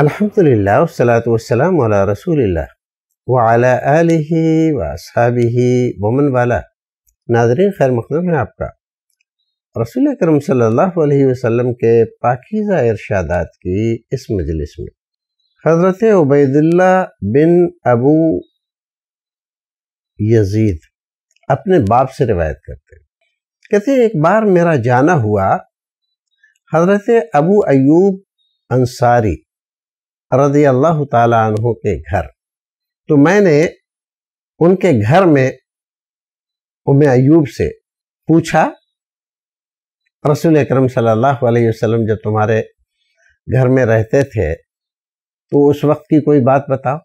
अल्हम्दुलिल्लाह रसूल वसलाम वाला रसूलिल्लाह वमन वाला नाजरीन खैर मकदम है आपका रसूल करम सल्लल्लाहु के पाकिज़ा इरशादात की इस मजलिस में हज़रत उबैदल बिन अबू यजीद अपने बाप से रिवायत करते कहते हैं एक बार मेरा जाना हुआ हज़रत अबू अयूब अंसारी रजी अल्लाह तु के घर तो मैंने उनके घर में उम अयूब से पूछा रसूल अक्रम सम जब तुम्हारे घर में रहते थे तो उस वक्त की कोई बात बताओ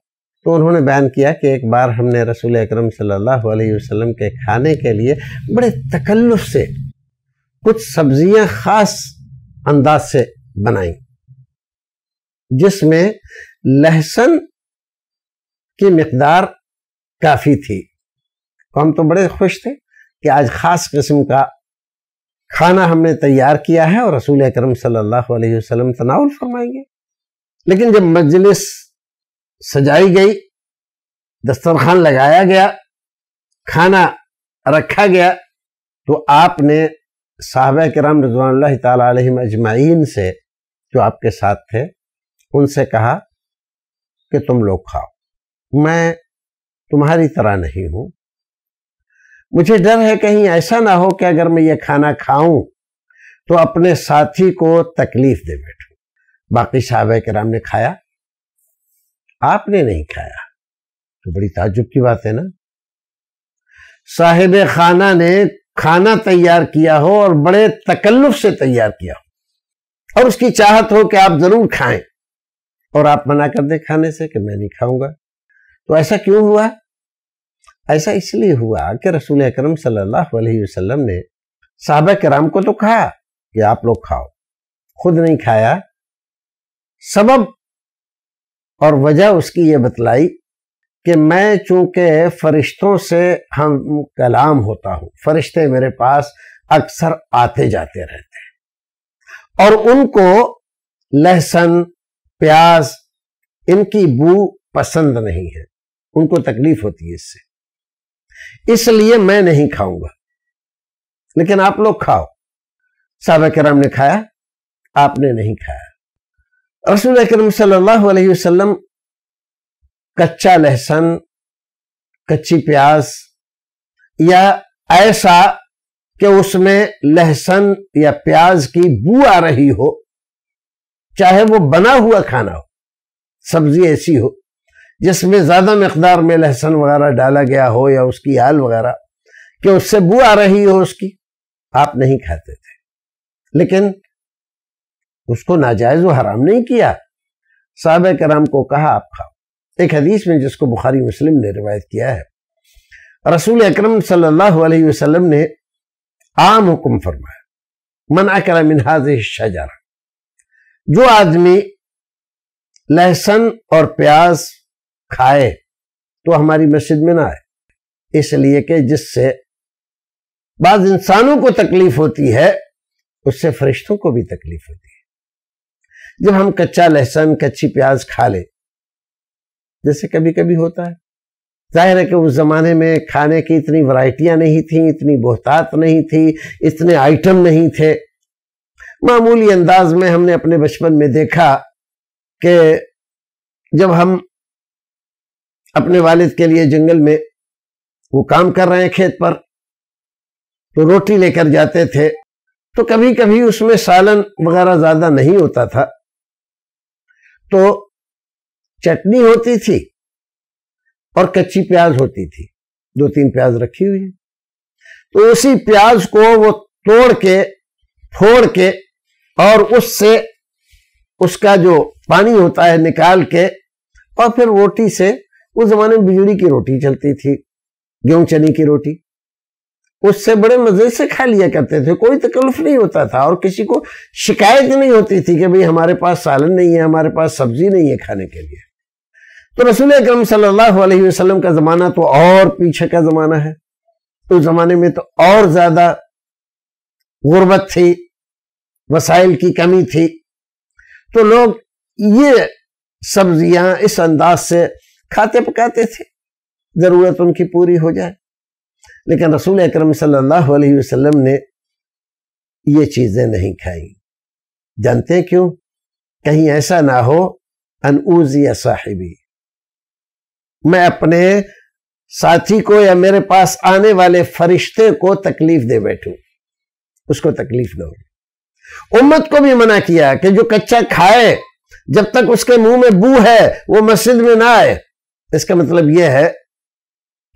तो उन्होंने बयान किया कि एक बार हमने रसूल अक्रम सल्लल्लाहु के खाने के लिए बड़े तकल्लुफ़ से कुछ सब्जियां ख़ास अंदाज से बनाई जिसमें लहसन की मकदार काफ़ी थी तो हम तो बड़े खुश थे कि आज ख़ास किस्म का खाना हमने तैयार किया है और रसूल अक्रम सल्लल्लाहु वसम तनाउल फरमाएंगे लेकिन जब मजलिस सजाई गई दस्तरखान लगाया गया खाना रखा गया तो आपने साहब कराम रजवान तजमाइन से जो आपके साथ थे उनसे कहा कि तुम लोग खाओ मैं तुम्हारी तरह नहीं हूं मुझे डर है कहीं ऐसा ना हो कि अगर मैं ये खाना खाऊं तो अपने साथी को तकलीफ दे बैठू बाकी साहब कराम ने खाया आपने नहीं खाया तो बड़ी ताजुब की बात है ना साहिब खाना ने खाना तैयार किया हो और बड़े तकल्लुफ से तैयार किया हो और उसकी चाहत हो कि आप जरूर खाएं और आप मना कर दें खाने से कि मैं नहीं खाऊंगा तो ऐसा क्यों हुआ ऐसा इसलिए हुआ कि रसूल अकरम सल्लल्लाहु अलैहि वसल्लम ने साहब कराम को तो कहा कि आप लोग खाओ खुद नहीं खाया सबब और वजह उसकी ये बतलाई कि मैं चूंकि फरिश्तों से हम कलाम होता हूँ फरिश्ते मेरे पास अक्सर आते जाते रहते हैं और उनको लहसन प्याज इनकी बू पसंद नहीं है उनको तकलीफ होती है इससे इसलिए मैं नहीं खाऊंगा लेकिन आप लोग खाओ साहब कराम ने खाया आपने नहीं खाया रसूल अक्रम वसल्लम कच्चा लहसन कच्ची प्याज या ऐसा कि उसमें लहसन या प्याज की बू आ रही हो चाहे वो बना हुआ खाना हो सब्जी ऐसी हो जिसमें ज़्यादा मकदार में लहसुन वगैरह डाला गया हो या उसकी आल वगैरह कि उससे बू आ रही हो उसकी आप नहीं खाते थे लेकिन उसको नाजायज़ व हराम नहीं किया साहब कराम को कहा आप खाओ एक हदीस में जिसको बुखारी मुस्लिम ने रिवायत किया है रसूल अक्रम सल्लल्लाहु ने आम हुक्म फरमाया मना करा मिनहाज शाह जो आदमी लहसुन और प्याज खाए तो हमारी मस्जिद में ना आए इसलिए कि जिससे बाद इंसानों को तकलीफ होती है उससे फरिश्तों को भी तकलीफ होती है जब हम कच्चा लहसुन कच्ची प्याज खा ले जैसे कभी कभी होता है जाहिर है कि उस ज़माने में खाने की इतनी वैरायटियाँ नहीं थी इतनी बोहतात नहीं थी इतने आइटम नहीं थे मामूली अंदाज में हमने अपने बचपन में देखा कि जब हम अपने वालिद के लिए जंगल में वो काम कर रहे हैं खेत पर तो रोटी लेकर जाते थे तो कभी कभी उसमें सालन वगैरह ज्यादा नहीं होता था तो चटनी होती थी और कच्ची प्याज होती थी दो तीन प्याज रखी हुई है तो उसी प्याज को वो तोड़ के फोड़ के और उससे उसका जो पानी होता है निकाल के और फिर रोटी से उस जमाने में बिजली की रोटी चलती थी गेहूं चने की रोटी उससे बड़े मजे से खा लिया करते थे कोई तकल्फ नहीं होता था और किसी को शिकायत नहीं होती थी कि भाई हमारे पास सालन नहीं है हमारे पास सब्जी नहीं है खाने के लिए तो रसूल अक्रम सल्लल्लाहु अलैहि वसल्लम का ज़माना तो और पीछे का ज़माना है उस तो ज़माने में तो और ज़्यादा गुर्बत थी वसाइल की कमी थी तो लोग ये सब्जियां इस अंदाज से खाते पकाते थे ज़रूरत उनकी पूरी हो जाए लेकिन रसूल अक्रम सल्लाम ने ये चीज़ें नहीं खाई जानते हैं क्यों कहीं ऐसा ना हो अनऊज या साहिबी मैं अपने साथी को या मेरे पास आने वाले फरिश्ते को तकलीफ दे बैठूं उसको तकलीफ ना हो उम्मत को भी मना किया कि जो कच्चा खाए जब तक उसके मुंह में बू है वो मस्जिद में ना आए इसका मतलब यह है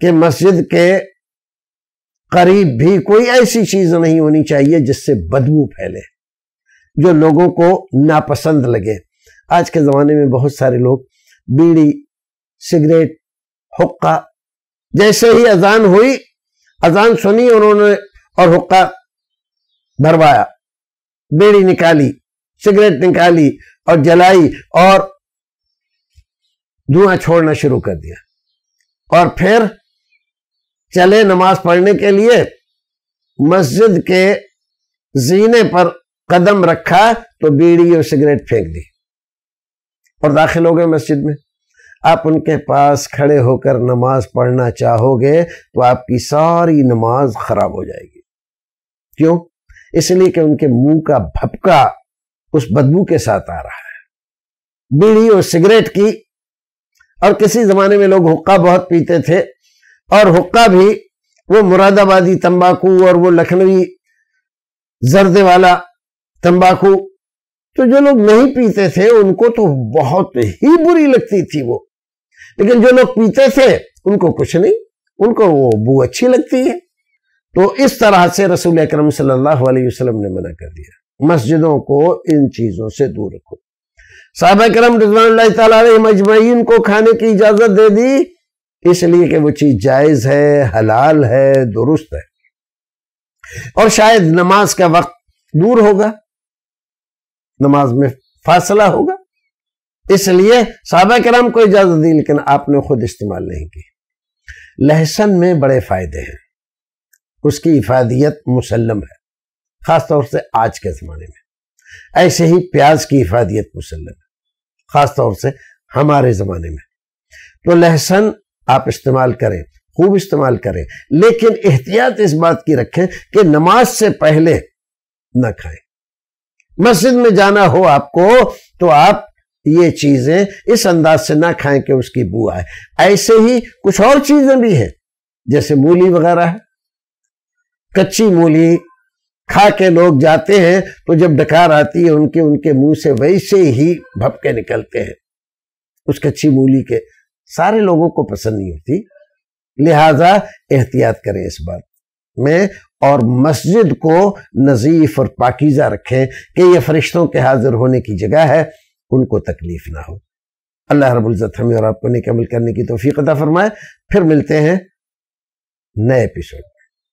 कि मस्जिद के करीब भी कोई ऐसी चीज नहीं होनी चाहिए जिससे बदबू फैले जो लोगों को नापसंद लगे आज के ज़माने में बहुत सारे लोग बीड़ी सिगरेट हुक्का जैसे ही अजान हुई अजान सुनी उन्होंने और हुक्का भरवाया बीड़ी निकाली सिगरेट निकाली और जलाई और धुआं छोड़ना शुरू कर दिया और फिर चले नमाज पढ़ने के लिए मस्जिद के जीने पर कदम रखा तो बीड़ी और सिगरेट फेंक दी और दाखिल हो गए मस्जिद में आप उनके पास खड़े होकर नमाज पढ़ना चाहोगे तो आपकी सारी नमाज खराब हो जाएगी क्यों इसलिए कि उनके मुंह का भपका उस बदबू के साथ आ रहा है बीड़ी और सिगरेट की और किसी जमाने में लोग हुक्का बहुत पीते थे और हुक्का भी वो मुरादाबादी तंबाकू और वो लखनवी जर्दे वाला तंबाकू तो जो लोग नहीं पीते थे उनको तो बहुत ही बुरी लगती थी वो लेकिन जो लोग पीते थे उनको कुछ नहीं उनको वो बू अच्छी लगती है तो इस तरह से रसूल अक्रम सल्लाम ने मना कर दिया मस्जिदों को इन चीज़ों से दूर रखो साहब करम रजवान को खाने की इजाज़त दे दी इसलिए कि वो चीज़ जायज़ है हलाल है दुरुस्त है और शायद नमाज का वक्त दूर होगा नमाज में फासला होगा इसलिए साहबा कराम को इजाजत दी लेकिन आपने खुद इस्तेमाल नहीं की लहसन में बड़े फायदे हैं उसकी इफादियत मुसलम है ख़ास तौर से आज के ज़माने में ऐसे ही प्याज की इफादियत मुसलम है ख़ास तौर से हमारे ज़माने में तो लहसन आप इस्तेमाल करें खूब इस्तेमाल करें लेकिन एहतियात इस बात की रखें कि नमाज से पहले ना खाएं मस्जिद में जाना हो आपको तो आप ये चीज़ें इस अंदाज से ना खाएं कि उसकी बू आए ऐसे ही कुछ और चीज़ें भी हैं जैसे मूली वगैरह है कच्ची मूली खा के लोग जाते हैं तो जब डकार आती है उनके उनके मुंह से वैसे ही भपके निकलते हैं उस कच्ची मूली के सारे लोगों को पसंद नहीं होती लिहाजा एहतियात करें इस बात में और मस्जिद को नजीफ और पाकिजा रखें कि यह फरिश्तों के हाजिर होने की जगह है उनको तकलीफ ना हो अल्लाह रबुल्ज़त हमें और आपको निकमल करने की तोफ़ी अदा फरमाए फिर मिलते हैं नए एपिसोड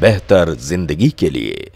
बेहतर जिंदगी के लिए